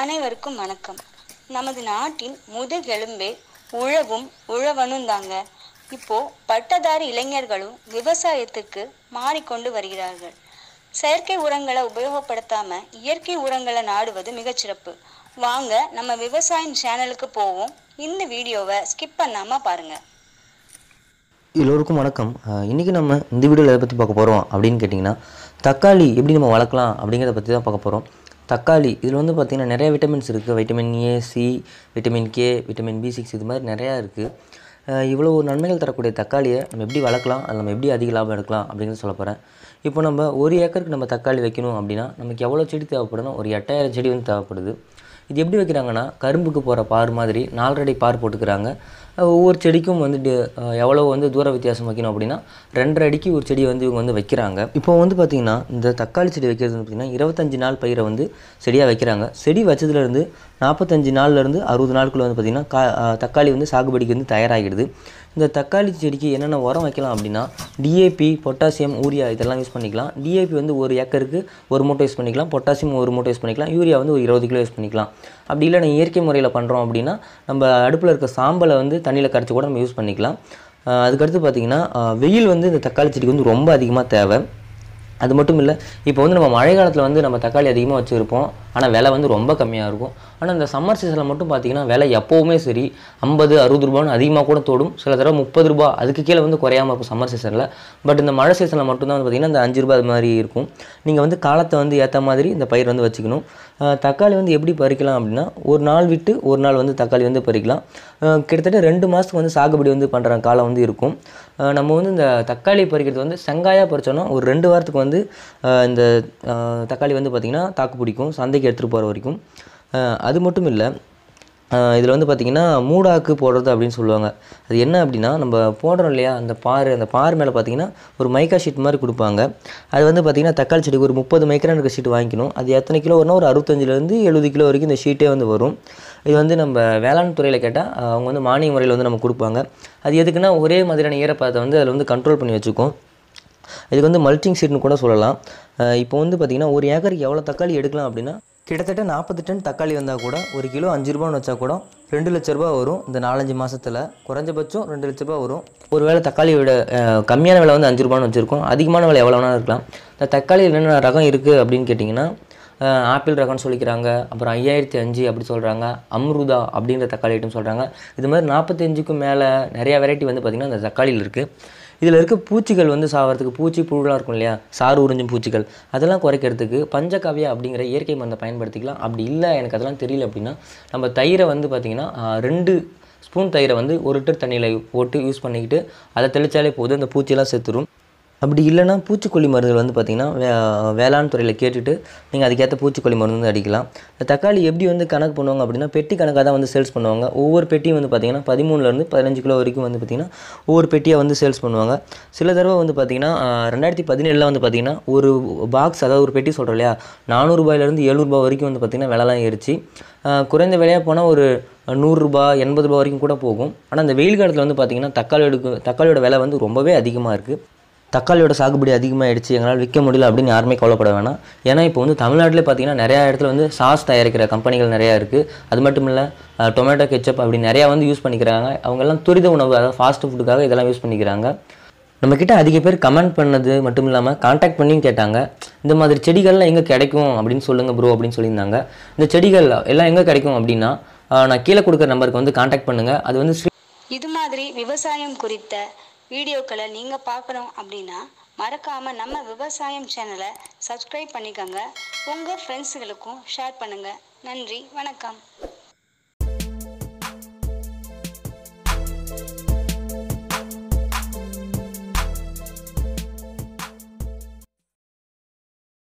அனைவருக்கும் வணக்கம் நமது நாட்டின் முதுகெலும்பே உழவும் உழவனும் தாங்க இப்போ பட்டதாரி இளைஞர்களும் விவசாயத்துக்கு மாறிக்கொண்டு வருகிறார்கள் செயற்கை உரங்களை உபயோகப்படுத்தாம இயற்கை உரங்களை நாடுவது மிகச்சிறப்பு வாங்க நம்ம விவசாயம் சேனலுக்கு போவோம் இந்த வீடியோவை ஸ்கிப் பண்ணாம பாருங்க எல்லோருக்கும் வணக்கம் இன்றைக்கி நம்ம இந்த வீடியோவில் எதை பற்றி பார்க்க போகிறோம் அப்படின்னு கேட்டிங்கன்னா தக்காளி எப்படி நம்ம வளர்க்கலாம் அப்படிங்கிறத பற்றி தான் பார்க்க போகிறோம் தக்காளி இதில் வந்து பார்த்திங்கன்னா நிறையா விட்டமின்ஸ் இருக்குது vitamin A C vitamin K vitamin B six இது மாதிரி நிறையா இருக்குது இவ்வளோ நன்மைகள் தரக்கூடிய தக்காளியை நம்ம எப்படி வளர்க்கலாம் அதில் நம்ம எப்படி அதிக லாபம் எடுக்கலாம் அப்படிங்கிறது சொல்ல போகிறேன் இப்போ நம்ம ஒரு ஏக்கருக்கு நம்ம தக்காளி வைக்கணும் அப்படின்னா நமக்கு எவ்வளோ செடி தேவைப்படணும் ஒரு எட்டாயிரம் செடி வந்து தேவைப்படுது இது எப்படி வைக்கிறாங்கன்னா கரும்புக்கு போகிற பார் மாதிரி நாலரடி பார் போட்டுக்கிறாங்க ஒவ்வொரு செடிக்கும் வந்துட்டு எவ்வளோ வந்து தூர வித்தியாசம் வைக்கணும் அப்படின்னா ரெண்டரை அடிக்கு ஒரு செடி வந்து இவங்க வந்து வைக்கிறாங்க இப்போ வந்து பார்த்திங்கன்னா இந்த தக்காளி செடி வைக்கிறது பார்த்திங்கன்னா இருபத்தஞ்சி நாள் பயிரை வந்து செடியாக வைக்கிறாங்க செடி வச்சதுலேருந்து நாற்பத்தஞ்சு நாள்லேருந்து அறுபது நாளுக்குள்ளே வந்து பார்த்திங்கன்னா கா தக்காளி வந்து சாகுபடிக்கு வந்து தயாராகிடுது இந்த தக்காளி செடிக்கு என்னென்ன உரம் வைக்கலாம் அப்படின்னா டிஏபி பொட்டாசியம் யூரியா இதெல்லாம் யூஸ் பண்ணிக்கலாம் டிஏபி வந்து ஒரு ஏக்கருக்கு ஒரு மூட்டை யூஸ் பண்ணிக்கலாம் பொட்டாசியம் ஒரு மூட்டை யூஸ் பண்ணிக்கலாம் யூரியா வந்து ஒரு இருபது கிலோ யூஸ் பண்ணிக்கலாம் அப்படி இல்லை நம்ம இயற்கை முறையில் பண்ணுறோம் அப்படின்னா நம்ம அடுப்பில் இருக்க சாம்பலை வந்து தண்ணியில் கரைச்சி கூட நம்ம யூஸ் பண்ணிக்கலாம் அதுக்கடுத்து பார்த்திங்கன்னா வெயில் வந்து இந்த தக்காளி செடிக்கு வந்து ரொம்ப அதிகமாக தேவை அது மட்டும் இல்லை இப்போ வந்து நம்ம மழை காலத்தில் வந்து நம்ம தக்காளி அதிகமாக வச்சுருப்போம் ஆனால் விலை வந்து ரொம்ப கம்மியாக இருக்கும் ஆனால் இந்த சம்மர் சீசனில் மட்டும் பார்த்தீங்கன்னா விலை எப்போவுமே சரி ஐம்பது அறுபது ரூபான்னு அதிகமாக கூட தோடும் சில தடவை முப்பது ரூபா அதுக்கு கீழே வந்து குறையாமல் இருக்கும் சம்மர் சீசனில் பட் இந்த மழை சீசனில் மட்டும்தான் வந்து பார்த்திங்கன்னா இந்த அஞ்சு ரூபா மாதிரி இருக்கும் நீங்கள் வந்து காலத்தை வந்து ஏற்ற மாதிரி இந்த பயிர் வந்து வச்சுக்கணும் தக்காளி வந்து எப்படி பறிக்கலாம் அப்படின்னா ஒரு நாள் விட்டு ஒரு நாள் வந்து தக்காளி வந்து பறிக்கலாம் கிட்டத்தட்ட ரெண்டு மாதத்துக்கு வந்து சாகுபடி வந்து பண்ணுற காலம் வந்து இருக்கும் நம்ம வந்து இந்த தக்காளி பறிக்கிறது வந்து செங்காயாக பறித்தோன்னா ஒரு ரெண்டு வாரத்துக்கு வந்து இந்த தக்காளி வந்து பார்த்திங்கன்னா தாக்கு பிடிக்கும் சந்தை வேலைக்கு எடுத்துகிட்டு போகிற வரைக்கும் அது மட்டும் இல்லை இதில் வந்து பார்த்திங்கன்னா மூடாக்கு போடுறது அப்படின்னு சொல்லுவாங்க அது என்ன அப்படின்னா நம்ம போடுறோம் இல்லையா அந்த பார் அந்த பார் மேலே பார்த்திங்கன்னா ஒரு மைக்கா ஷீட் மாதிரி கொடுப்பாங்க அது வந்து பார்த்திங்கன்னா தக்காளி செடிக்கு ஒரு முப்பது மைக்ரான் இருக்கிற ஷீட் வாங்கிக்கணும் அது எத்தனை கிலோ வரணும் ஒரு அறுபத்தஞ்சிலேருந்து எழுபது கிலோ வரைக்கும் இந்த ஷீட்டே வந்து வரும் இது வந்து நம்ம வேளாண் துறையில் கேட்டால் அவங்க வந்து மானிய முறையில் வந்து நம்ம கொடுப்பாங்க அது எதுக்குன்னா ஒரே மாதிரியான ஈரப்பதத்தை வந்து அதில் வந்து கண்ட்ரோல் பண்ணி வச்சுக்கும் இதுக்கு வந்து மல்ச்சிங் ஷீட்னு கூட சொல்லலாம் இப்போ வந்து பார்த்திங்கன்னா ஒரு ஏக்கருக்கு எவ்வளோ தக்காளி எடுக்கலாம் அப்படின்னா கிட்டத்தட்ட நாற்பது டன் தக்காளி வந்தால் கூட ஒரு கிலோ அஞ்சு ரூபான்னு வச்சா கூட ரெண்டு லட்ச ரூபா வரும் இந்த நாலஞ்சு மாதத்தில் குறைஞ்சபட்சம் ரெண்டு லட்ச ரூபா வரும் ஒரு வேளை விட கம்மியான விலை வந்து அஞ்சு ரூபான்னு வச்சுருக்கோம் அதிகமான விலை எவ்வளோ எவ்வளோனா இருக்கலாம் இந்த தக்காளி என்னென்ன ரகம் இருக்குது அப்படின்னு கேட்டிங்கன்னா ஆப்பிள் ரகம்னு சொல்லிக்கிறாங்க அப்புறம் ஐயாயிரத்தி அஞ்சு அப்படி சொல்கிறாங்க அம்ருதா அப்படின்ற தக்காளி ஐட்டம் சொல்கிறாங்க இது மாதிரி நாற்பத்தஞ்சுக்கும் மேலே நிறையா வெரைட்டி வந்து பார்த்திங்கன்னா அந்த தக்காளியில் இருக்குது இதில் இருக்க பூச்சிகள் வந்து சாகிறதுக்கு பூச்சி புழுலாம் இருக்கும் இல்லையா சாறு உறிஞ்சும் பூச்சிகள் அதெல்லாம் குறைக்கிறதுக்கு பஞ்சகாவியா அப்படிங்கிற இயற்கை மருந்தை பயன்படுத்திக்கலாம் அப்படி இல்லை எனக்கு அதெல்லாம் தெரியல அப்படின்னா நம்ம தயிரை வந்து பார்த்திங்கன்னா ரெண்டு ஸ்பூன் தயிரை வந்து ஒரு லிட்டர் தண்ணியில் போட்டு யூஸ் பண்ணிக்கிட்டு அதை தெளித்தாலே போதும் அந்த பூச்சியெல்லாம் செத்துரும் அப்படி இல்லைன்னா பூச்சிக்கொல்லி மருந்துகள் வந்து பார்த்திங்கன்னா வே வேளாண் துறையில் கேட்டுட்டு நீங்கள் அதுக்கேற்ற பூச்சிக்கொல்லி மருந்து வந்து அடிக்கலாம் தக்காளி எப்படி வந்து கணக்கு பண்ணுவாங்க அப்படின்னா பெட்டி கணக்காக தான் வந்து சேல்ஸ் பண்ணுவாங்க ஒவ்வொரு பெட்டியும் வந்து பார்த்திங்கன்னா பதிமூணுலேருந்து பதினஞ்சு கிலோ வரைக்கும் வந்து பார்த்திங்கன்னா ஒவ்வொரு பெட்டியாக வந்து சேல்ஸ் பண்ணுவாங்க சில தடவை வந்து பார்த்திங்கன்னா ரெண்டாயிரத்தி பதினேழில் வந்து பார்த்திங்கன்னா ஒரு பாக்ஸ் அதாவது ஒரு பெட்டி சொல்கிறோம் இல்லையா நானூறுபாயிலேருந்து எழுநூறுபா வரைக்கும் வந்து பார்த்திங்கன்னா விலைலாம் ஏறிச்சு குறைந்த விலையாக போனால் ஒரு நூறுரூபா எண்பது ரூபா வரைக்கும் கூட போகும் ஆனால் அந்த வெயில் காலத்தில் வந்து பார்த்திங்கன்னா தக்காளி எடுக்க தக்காளியோட விலை வந்து ரொம்பவே அதிகமாக இருக்குது தக்காளியோட சாகுபடி அதிகமாகிடுச்சு எங்களால் விற்க முடியல அப்படின்னு யாருமே கவலைப்பட வேணாம் ஏன்னா இப்போ வந்து தமிழ்நாட்டிலே பார்த்தீங்கன்னா நிறையா இடத்துல வந்து சாஸ் தயாரிக்கிற கம்பெனிகள் நிறையா இருக்குது அது மட்டும் இல்லை டொமேட்டோ கெச்சப் அப்படி நிறையா வந்து யூஸ் பண்ணிக்கிறாங்க அவங்கெல்லாம் துரித உணவு அதாவது ஃபாஸ்ட் ஃபுட்டுக்காக இதெல்லாம் யூஸ் பண்ணிக்கிறாங்க நம்மக்கிட்ட அதிக பேர் கமெண்ட் பண்ணது மட்டும் இல்லாமல் காண்டாக்ட் பண்ணியும் கேட்டாங்க இந்த மாதிரி செடிகள்லாம் எங்கே கிடைக்கும் அப்படின்னு சொல்லுங்கள் ப்ரோ அப்படின்னு சொல்லியிருந்தாங்க இந்த செடிகள் எல்லாம் எங்கே கிடைக்கும் அப்படின்னா நான் கீழே கொடுக்குற நம்பருக்கு வந்து காண்டாக்ட் பண்ணுங்கள் அது வந்து இது மாதிரி விவசாயம் குறித்த வீடியோக்களை நீங்கள் பார்க்கணும் அப்படின்னா மறக்காமல் நம்ம விவசாயம் சேனலை சப்ஸ்கிரைப் பண்ணிக்கோங்க உங்கள் ஃப்ரெண்ட்ஸுகளுக்கும் ஷேர் பண்ணுங்கள் நன்றி வணக்கம்